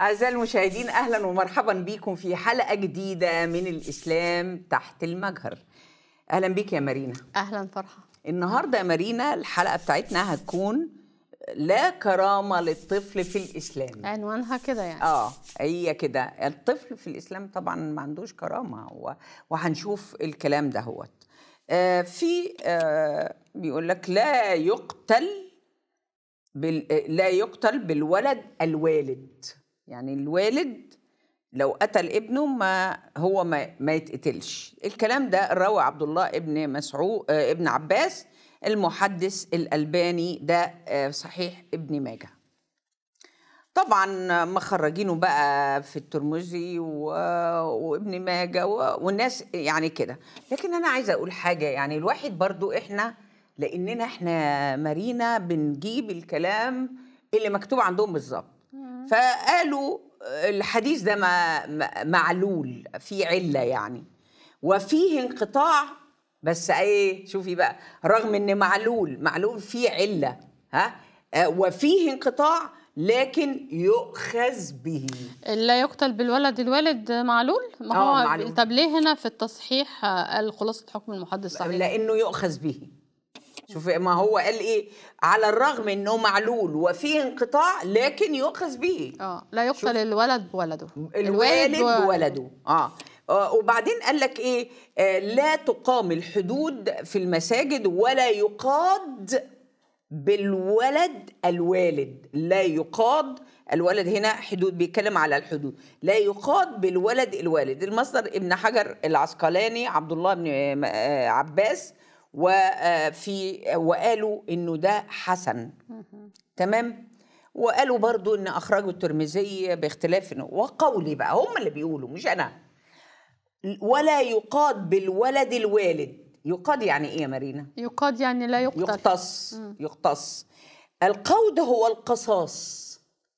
أعزائي المشاهدين أهلا ومرحبا بكم في حلقة جديدة من الإسلام تحت المجهر أهلا بك يا مارينا أهلا فرحة النهاردة يا مارينا الحلقة بتاعتنا هتكون لا كرامة للطفل في الإسلام عنوانها كده يعني آه هي كده الطفل في الإسلام طبعا ما عندوش كرامة وهنشوف الكلام ده هو آه في آه بيقول لك لا يقتل بال... لا يقتل بالولد الوالد يعني الوالد لو قتل ابنه ما هو ما, ما يتقتلش الكلام ده روى عبد الله ابن مسعود آه، ابن عباس المحدث الألباني ده آه، صحيح ابن ماجه طبعا مخرجينه بقى في الترمذي و... وابن ماجه و... والناس يعني كده لكن انا عايزه اقول حاجه يعني الواحد برضو احنا لاننا احنا مارينا بنجيب الكلام اللي مكتوب عندهم بالظبط فقالوا آه، الحديث ده معلول في عله يعني وفيه انقطاع بس ايه شوفي بقى رغم ان معلول معلول فيه عله ها آه، وفيه انقطاع لكن يؤخذ به لا يقتل بالولد الوالد معلول ما آه، هو معلول. طب ليه هنا في التصحيح قال خلاصه حكم المحدث صحيح لانه يؤخذ به شوف ما هو قال ايه على الرغم انه معلول وفيه انقطاع لكن يؤخذ به اه لا يقتل الولد بولده الوالد بولده. بولده آه. اه وبعدين قال لك ايه آه لا تقام الحدود في المساجد ولا يقاد بالولد الوالد لا يقاد الولد هنا حدود بيتكلم على الحدود لا يقاد بالولد الوالد المصدر ابن حجر العسقلاني عبد الله بن آه، آه، عباس وفي آه، وقالوا انه ده حسن تمام وقالوا برضو ان اخرجه الترمذي باختلاف وقولي إيه بقى هم اللي بيقولوا مش انا ولا يقاد بالولد الوالد يقاد يعني ايه يا مارينا يقاد يعني لا يقتل يقتص يقتص القود هو القصاص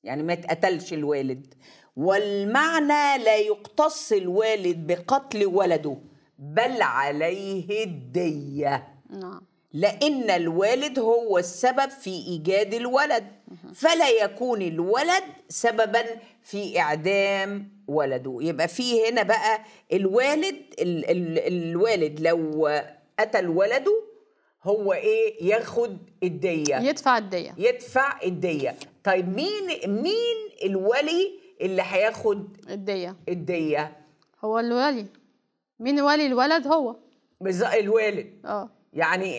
يعني ما تقتلش الوالد والمعنى لا يقتص الوالد بقتل ولده بل عليه الدية نعم لأن الوالد هو السبب في إيجاد الولد فلا يكون الولد سببا في إعدام ولده يبقى في هنا بقى الوالد ال ال الوالد لو قتل ولده هو إيه ياخد الدية يدفع الدية يدفع الدية طيب مين مين الولي اللي هياخد الدية الدية هو الولي مين ولي الولد هو بالظبط الوالد اه يعني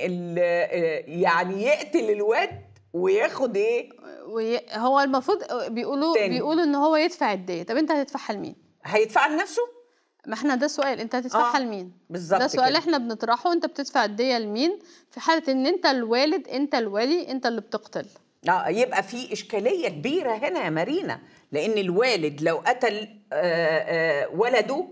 يعني يقتل الواد وياخد ايه وي... هو المفروض بيقولوا تاني. بيقولوا ان هو يدفع الديه طب انت هتدفعها لمين هيدفعها لنفسه ما احنا ده سؤال انت هتدفعها آه. لمين بالظبط ده سؤال كده. احنا بنطرحه انت بتدفع الديه لمين في حاله ان انت الوالد انت الولي انت اللي بتقتل اه يبقى في اشكاليه كبيره هنا يا مارينا لان الوالد لو قتل آآ آه، آآ آه، ولده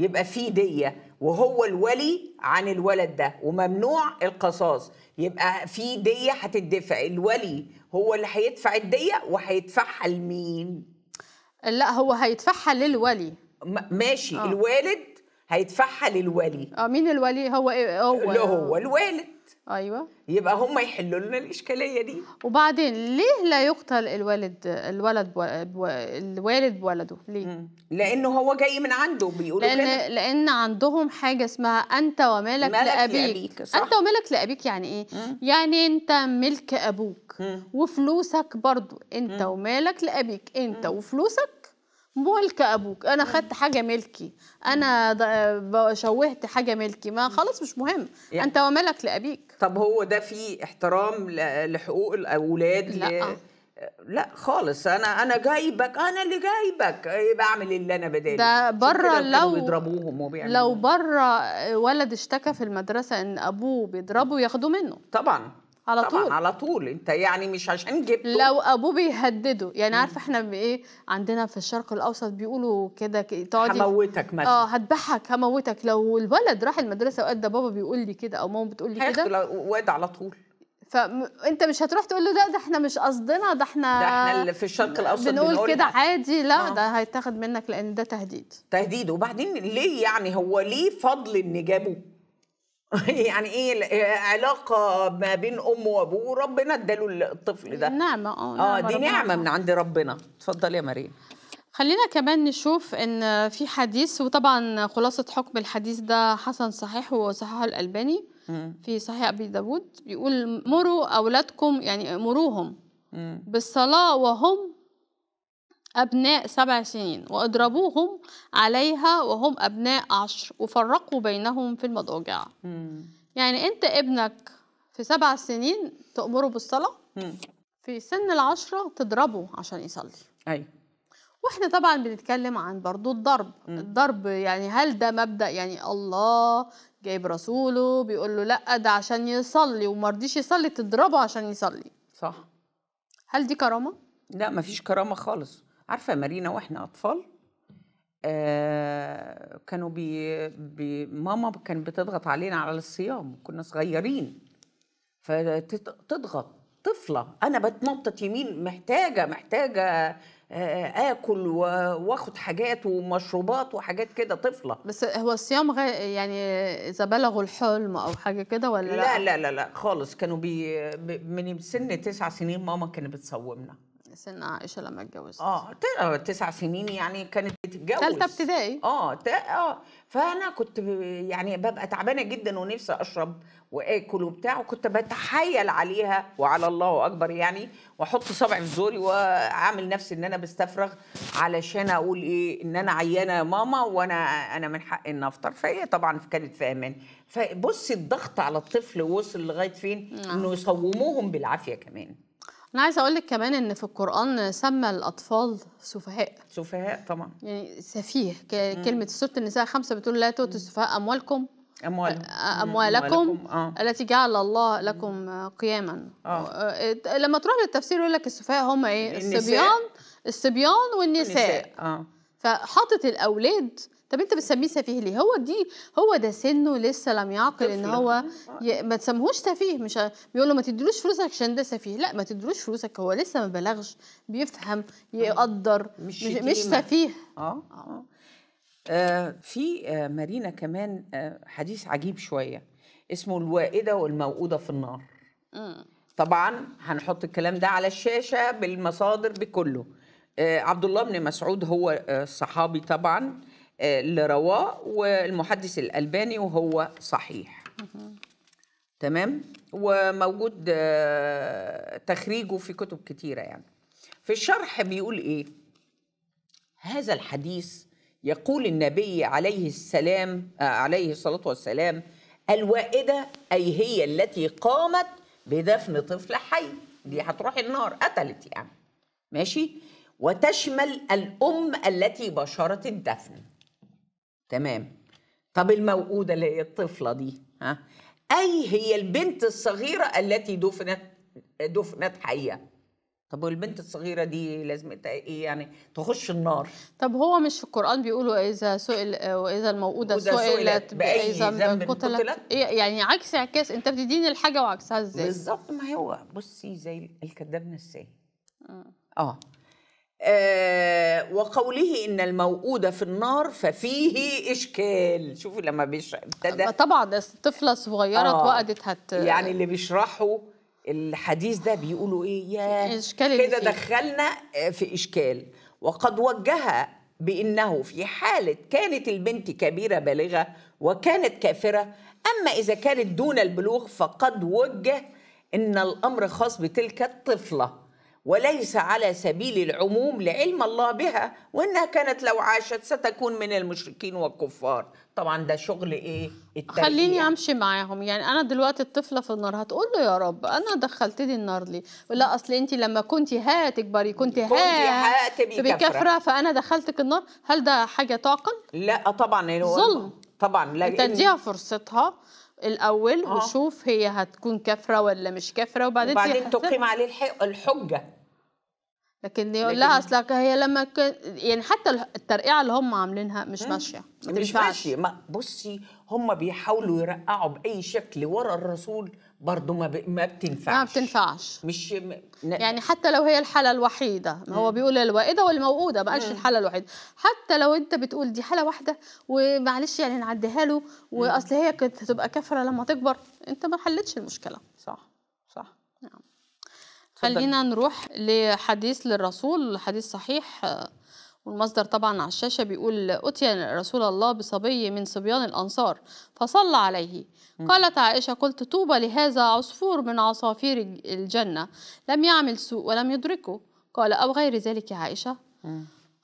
يبقى في ديه وهو الولي عن الولد ده وممنوع القصاص يبقى في ديه هتدفع الولي هو اللي هيدفع الديه وهيدفعها لمين لا هو هيدفعها للولي ماشي أوه. الوالد هيدفعها للولي اه مين الولي هو ايه هو اللي هو الوالد ايوه يبقى هم يحلوا لنا الاشكاليه دي وبعدين ليه لا يقتل الوالد الولد بو... الوالد بولده ليه مم. لانه هو جاي من عنده بيقولوا لان كده. لان عندهم حاجه اسمها انت ومالك ملك لابيك, لأبيك صح؟ انت ومالك لابيك يعني ايه مم. يعني انت ملك ابوك مم. وفلوسك برضو انت مم. ومالك لابيك انت مم. وفلوسك ملك ابوك انا خدت حاجه ملكي انا شوهت حاجه ملكي ما خلاص مش مهم يعني انت وملك لابيك طب هو ده فيه احترام لحقوق الاولاد لا ل... لا خالص انا انا جايبك انا اللي جايبك بعمل اللي انا بدالي ده بره لو بيضربوهم وبيعملوا لو بره ولد اشتكى في المدرسه ان ابوه بيضربه ياخدوه منه طبعا على طول على طول انت يعني مش عشان جبته لو ابوه بيهدده يعني عارفه احنا بايه عندنا في الشرق الاوسط بيقولوا كده تقعدي هموتك مثلا اه هتبحك هموتك لو الولد راح المدرسه وقال ده بابا بيقول لي كده او ماما بتقول لي كده واد على طول فانت مش هتروح تقول له لا ده احنا مش قصدنا ده احنا ده احنا اللي في الشرق الاوسط بنقول, بنقول كده عادي لا آه. ده هيتاخد منك لان ده تهديد تهديد وبعدين ليه يعني هو ليه فضل ان جابه يعني ايه علاقه ما بين امه وابوه ربنا اداله الطفل ده نعمه اه اه دي نعمه من عند ربنا اتفضلي يا مريم خلينا كمان نشوف ان في حديث وطبعا خلاصه حكم الحديث ده حسن صحيح وصححه الالباني في صحيح ابي داود بيقول مروا اولادكم يعني مروهم بالصلاه وهم أبناء سبع سنين وأضربوهم عليها وهم أبناء عشر وفرقوا بينهم في المضاجع يعني أنت ابنك في سبع سنين تأمره بالصلاة مم. في سن العشرة تضربه عشان يصلي أي أيوة. واحنا طبعا بنتكلم عن برضو الضرب مم. الضرب يعني هل ده مبدأ يعني الله جايب رسوله بيقول له لا ده عشان يصلي ومرضيش يصلي تضربه عشان يصلي صح هل دي كرامة؟ لا مفيش كرامة خالص عارفه مارينا واحنا اطفال آه كانوا بي بي ماما كانت بتضغط علينا على الصيام كنا صغيرين فتضغط طفله انا بتنطط يمين محتاجه محتاجه آه، اكل واخد حاجات ومشروبات وحاجات كده طفله بس هو الصيام غي... يعني اذا بلغوا الحلم او حاجه كده ولا لا لا لا لا خالص كانوا بي... من سن تسع سنين ماما كانت بتصومنا سن عائشه لما اتجوزت آه،, اه تسع سنين يعني كانت بتتجوز ثالثه ابتدائي اه اه فانا كنت يعني ببقى تعبانه جدا ونفسي اشرب واكل وبتاع وكنت بتحايل عليها وعلى الله اكبر يعني واحط صبعي في زوري واعمل نفسي ان انا بستفرغ علشان اقول ايه ان انا عيانه يا ماما وانا انا من حقي ان افطر فهي طبعا كانت فاهماني فبصي الضغط على الطفل وصل لغايه فين نعم. انه يصوموهم بالعافيه كمان انا عايزه اقول لك كمان ان في القران سمى الاطفال سفهاء سفهاء طبعا يعني سفيه كلمه سوره النساء خمسه بتقول لا تؤتوا السفهاء اموالكم أموالكم أموالكم آه. التي جعل الله لكم قياما آه. لما تروح للتفسير يقول لك السفهاء هم إيه الصبيان الصبيان والنساء, والنساء. آه. فحاطط الأولاد طب انت بتسميه سفيه ليه هو دي هو ده سنه لسه لم يعقل ان هو اه. ي... ما تسموهوش سفيه مش بيقول له ما تديلوش فلوسك عشان ده سفيه لا ما تديلوش فلوسك هو لسه ما بلغش بيفهم يقدر مش مش, مش سفيه اه اه, آه في آه مارينا كمان آه حديث عجيب شويه اسمه الوائده والموؤوده في النار م. طبعا هنحط الكلام ده على الشاشه بالمصادر بكله آه عبد الله بن مسعود هو آه صحابي طبعا اللي آه، رواه والمحدث الألباني وهو صحيح تمام وموجود آه، تخريجه في كتب كتيرة يعني في الشرح بيقول إيه هذا الحديث يقول النبي عليه السلام آه، عليه الصلاة والسلام الوائدة أي هي التي قامت بدفن طفل حي دي هتروح النار قتلت يعني ماشي وتشمل الأم التي بشرت الدفن تمام طب الموؤودة اللي هي الطفلة دي ها أي هي البنت الصغيرة التي دفنت دفنت حية طب والبنت الصغيرة دي لازمتها ايه يعني تخش النار طب هو مش في القرآن بيقولوا إذا سئل وإذا الموؤودة سئلت بأي ذنب قتلت, إيه يعني عكس اعكاس أنت بتديني الحاجة وعكسها إزاي بالظبط ما هو بصي زي الكذاب نساه آه. اه آه، وقوله ان الموءودة في النار ففيه اشكال شوفي لما بيشرح ابتدى طبعا طفله صغيره آه، اتوقدت آه هت يعني اللي بيشرحوا الحديث ده بيقولوا ايه يا إشكال كده دخلنا آه، في اشكال وقد وجه بانه في حاله كانت البنت كبيره بالغه وكانت كافره اما اذا كانت دون البلوغ فقد وجه ان الامر خاص بتلك الطفله وليس على سبيل العموم لعلم الله بها وانها كانت لو عاشت ستكون من المشركين والكفار طبعا ده شغل ايه الترقية. خليني امشي معاهم يعني انا دلوقتي الطفله في النار هتقول له يا رب انا دخلتني النار ليه لا اصل انت لما كنت هتكبري كنت هتبقي كفره فانا دخلتك النار هل ده حاجه تعقل لا طبعا ظلم طبعا لا تديها فرصتها الاول أوه. وشوف هي هتكون كافره ولا مش كافره وبعدين وبعدين تقيم عليه الحجه لكن يقول لها اصل هي لما كان يعني حتى الترقيعه اللي هم عاملينها مش ماشيه مش ماشيه بصي هم بيحاولوا يرقعوا باي شكل ورا الرسول برضه ما, ب... ما بتنفعش ما بتنفعش مش م... ن... يعني حتى لو هي الحالة الوحيدة ما هو بيقول الوائدة والموؤودة ما قالش الحالة الوحيدة حتى لو انت بتقول دي حالة واحدة ومعلش يعني نعديها له واصل هي كانت هتبقى كافرة لما تكبر انت ما حلتش المشكلة صح صح نعم خلينا نروح لحديث للرسول حديث صحيح والمصدر طبعا على الشاشة بيقول أتي رسول الله بصبي من صبيان الأنصار فصلى عليه قالت عائشة قلت طوبى لهذا عصفور من عصافير الجنة لم يعمل سوء ولم يدركه قال أو غير ذلك يا عائشة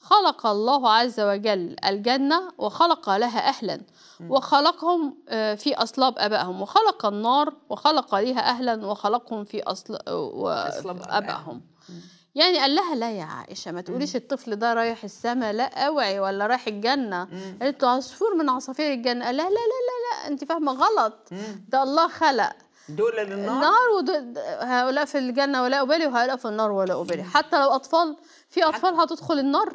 خلق الله عز وجل الجنة وخلق لها أهلا وخلقهم آه، في أصلاب أبائهم وخلق النار وخلق لها أهلا وخلقهم في أصلاب أبائهم يعني قال لها لا يا عائشه ما تقوليش الطفل ده رايح السما لا اوعي ولا رايح الجنه قالت له عصفور من عصافير الجنه قال لها لا لا لا لا انت فاهمه غلط ده الله خلق دول للنار النار هؤلاء في الجنه ولا ابالي وهؤلاء في النار ولا ابالي حتى لو اطفال في اطفال هتدخل النار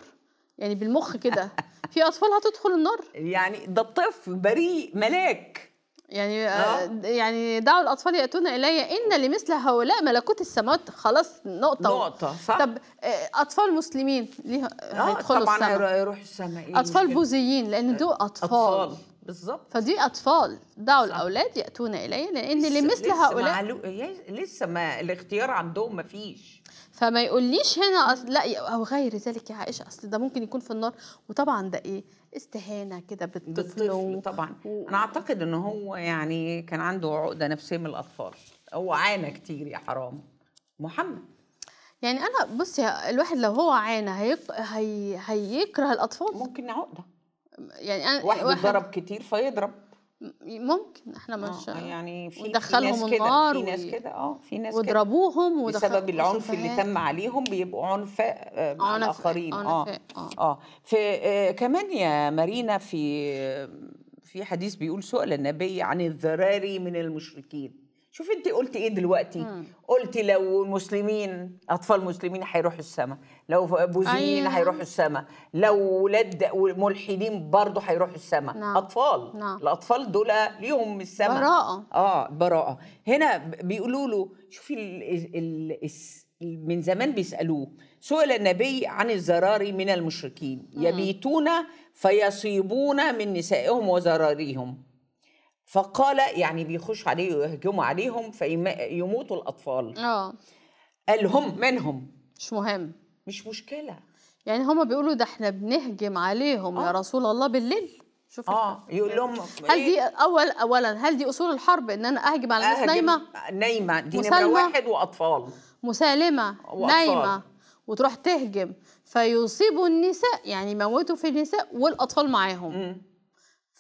يعني بالمخ كده في اطفال هتدخل النار يعني ده الطفل بريء ملاك يعني آه. آه. يعني دعوا الاطفال ياتون الي ان لمثل هؤلاء ملكوت السماوات خلاص نقطه نقطه صح طب آه، اطفال مسلمين ليه آه هيدخلوا طبعا السماء طبعا هيروحوا السماء إيه، اطفال بوذيين لان دول آه، اطفال, أطفال. بالظبط فدي اطفال دعوا الاولاد ياتون الي لان لمثل هؤلاء معلو... لسه ما الاختيار عندهم ما فيش فما يقوليش هنا أصل لا او غير ذلك يا عائشه اصل ده ممكن يكون في النار وطبعا ده ايه استهانه كده بالطفل طبعا و... انا اعتقد ان هو يعني كان عنده عقده نفسيه من الاطفال هو عانى كتير يا حرام محمد يعني انا بصي الواحد لو هو عانى هيك... هي... هيكره الاطفال ممكن عقده يعني أنا واحد, واحد اتضرب كتير فيضرب ممكن احنا آه، مش يعني في ودخلهم في النار في ناس كده اه في ناس وضربوهم بسبب العنف اللي تم عليهم بيبقوا آه، عنف مع الاخرين آه،, اه اه في كمان يا مارينا في في حديث بيقول سئل النبي عن الذراري من المشركين شوف انت قلتي ايه دلوقتي مم. قلتي لو المسلمين اطفال مسلمين هيروحوا السماء لو بوذيين أيوة. هيروحوا أيوة. السماء لو ولاد ملحدين برضه هيروحوا السماء نعم. اطفال نعم. الاطفال دول ليهم السماء براءه اه براءه هنا بيقولوا له شوفي ال ال ال من زمان بيسالوه سئل النبي عن الزراري من المشركين يبيتون فيصيبون من نسائهم وزراريهم فقال يعني بيخش عليه ويهجموا عليهم فيموتوا الأطفال اه قال هم منهم مش مهم مش مشكلة يعني هما بيقولوا ده احنا بنهجم عليهم آه. يا رسول الله بالليل شوف اه يقول لهم هل دي إيه؟ اول اولا هل دي اصول الحرب ان انا اهجم على الناس نايمه نايمه دي نمره واحد واطفال مسالمه وأطفال. نايمه وتروح تهجم فيصيبوا النساء يعني يموتوا في النساء والاطفال معاهم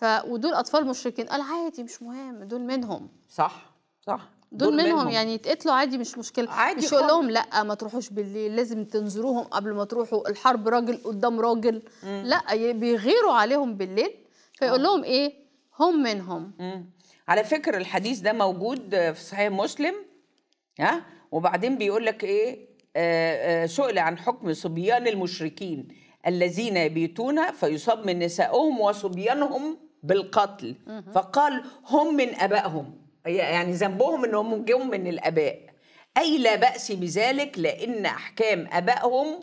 فودول ودول اطفال مشركين قال عادي مش مهم دول منهم صح صح دول, دول منهم, منهم يعني يتقتلوا عادي مش مشكله عادي مش يقول لهم لا ما تروحوش بالليل لازم تنظروهم قبل ما تروحوا الحرب راجل قدام راجل مم. لا بيغيروا عليهم بالليل فيقول آه. لهم ايه هم منهم مم. على فكره الحديث ده موجود في صحيح مسلم ها وبعدين بيقول لك ايه آه، آه، سئل عن حكم صبيان المشركين الذين يبيتون فيصاب من نسائهم وصبيانهم بالقتل فقال هم من ابائهم يعني ذنبهم انهم جم من الاباء اي لا باس بذلك لان احكام ابائهم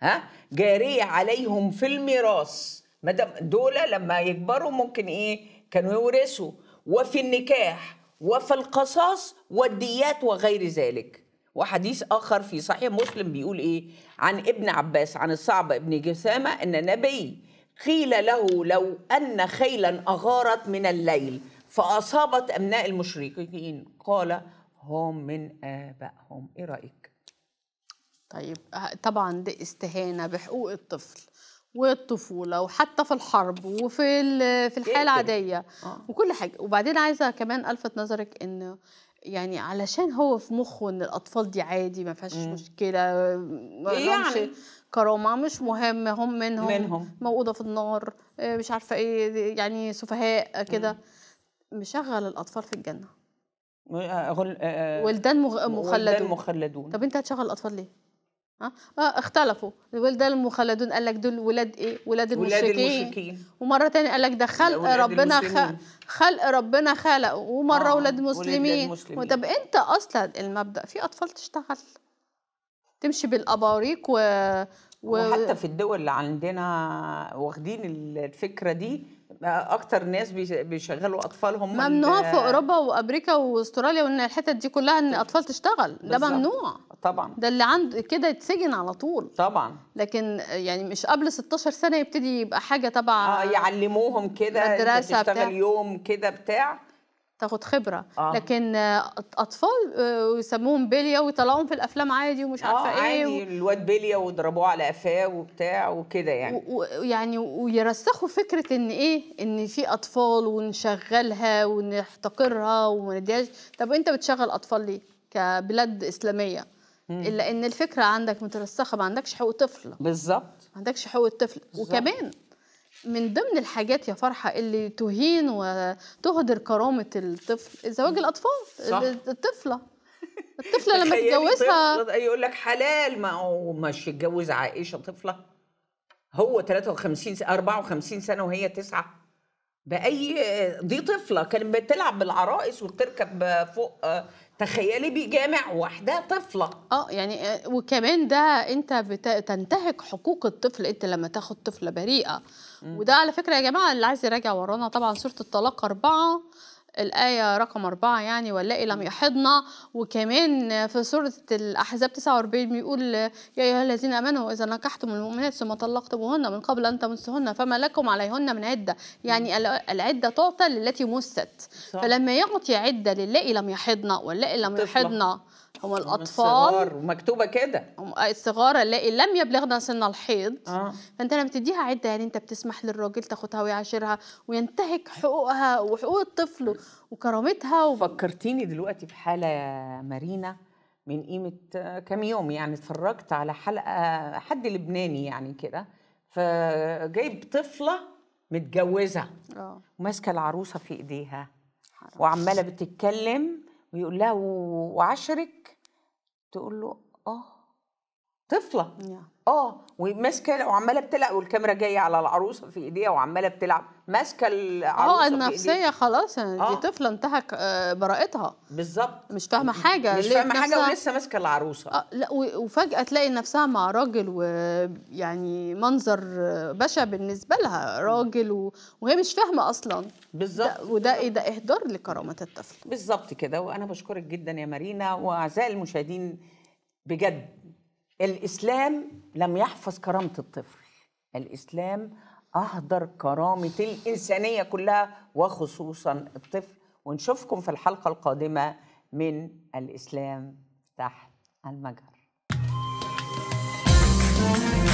ها جاريه عليهم في الميراث دام دول لما يكبروا ممكن ايه كانوا يورثوا وفي النكاح وفي القصاص والديات وغير ذلك وحديث اخر في صحيح مسلم بيقول ايه عن ابن عباس عن الصعب ابن جثامه ان النبي قيل له لو أن خيلا أغارت من الليل فأصابت أبناء المشركين قال هم من آبائهم إيه رأيك؟ طيب طبعا دي استهانة بحقوق الطفل والطفوله وحتى في الحرب وفي في الحياه العاديه آه. وكل حاجه وبعدين عايزه كمان الفت نظرك ان يعني علشان هو في مخه ان الاطفال دي عادي ما فيهاش مشكله يعني كرامه مش مهم هم منهم, منهم. موقوده في النار آه، مش عارفه ايه يعني سفهاء كده مشغل الاطفال في الجنه أغل... آه،, آه،, أه... ولدان مغ... مخلدون ولدان مخلدون طب انت هتشغل الاطفال ليه ها آه اختلفوا الولدان المخلدون قال لك دول ولاد ايه ولاد المشركين, ولاد المشركين. ومره ثانيه قال لك ده خلق ربنا خ... خلق ربنا خلق ومره آه ولاد مسلمين وطب انت اصلا المبدا في اطفال تشتغل تمشي بالاباريق و... و... وحتى في الدول اللي عندنا واخدين الفكره دي اكتر ناس بيشغلوا اطفالهم ممنوع في اوروبا وامريكا واستراليا وان الحتت دي كلها ان اطفال تشتغل ده ممنوع طبعا ده اللي عنده كده يتسجن على طول طبعا لكن يعني مش قبل 16 سنه يبتدي يبقى حاجه تبع اه يعلموهم كده مدرسه تشتغل يوم كده بتاع تاخد خبره آه. لكن اطفال آه، يسموهم بيليا ويطلعوهم في الافلام عادي ومش عارفه آه ايه عادي و... الواد بيليا ويضربوه على قفاه وبتاع وكده يعني ويعني و... يعني ويرسخوا فكره ان ايه ان في اطفال ونشغلها ونحتقرها وما نديهاش طب انت بتشغل اطفال ليه كبلاد اسلاميه الا ان الفكره عندك مترسخه ما عندكش حقوق طفل بالظبط ما عندكش حقوق الطفل وكمان من ضمن الحاجات يا فرحة اللي تهين وتهدر كرامة الطفل زواج الأطفال صح. الطفلة الطفلة لما تتجوزها يقول لك حلال ما هو مش يتجوز عائشة طفلة هو 53 54 سنة وهي تسعة باي دي طفله كانت بتلعب بالعرائس وبتركب فوق تخيلي بجامع واحده طفله اه يعني آه، وكمان ده انت بتنتهك حقوق الطفل انت لما تاخد طفله بريئه وده على فكره يا جماعه اللي عايز يراجع ورانا طبعا سوره الطلاق اربعه الآية رقم أربعة يعني واللائي لم يحضنا وكمان في سورة الأحزاب 49 بيقول يا أيها الذين آمنوا إذا نكحتم المؤمنات ثم طلقتموهن من قبل أن تمسهن فما لكم عليهن من عدة يعني العدة تعطى للتي مست فلما يعطي عدة للائي لم يحضنا واللائي لم يحضنا هم الاطفال ومكتوبه كده الصغار اللي لم يبلغنا سن الحيض آه. فانت لما بتديها عده يعني انت بتسمح للراجل تاخدها ويعاشرها وينتهك حقوقها وحقوق الطفل وكرامتها و... فكرتيني دلوقتي في يا مارينا من قيمه آه، كام يوم يعني اتفرجت على حلقه حد لبناني يعني كده فجايب طفله متجوزه اه وماسكه العروسه في ايديها وعماله بتتكلم ويقول لها وعشرك تقول له اه طفله yeah. اه وماسكه وعماله بتلعب والكاميرا جايه على العروسه في ايديها وعماله بتلعب ماسكه العروسه اه النفسيه خلاص يعني دي آه. طفله انتهت آه، براءتها بالظبط مش فاهمه حاجه مش فاهمه حاجه ولسه ماسكه العروسه آه لا وفجاه تلاقي نفسها مع راجل ويعني منظر بشع بالنسبه لها راجل و... وهي مش فاهمه اصلا بالظبط وده ايه ده اهدار لكرامه الطفل بالظبط كده وانا بشكرك جدا يا مارينا واعزائي المشاهدين بجد الاسلام لم يحفظ كرامه الطفل الاسلام اهدر كرامه الانسانيه كلها وخصوصا الطفل ونشوفكم في الحلقه القادمه من الاسلام تحت المجهر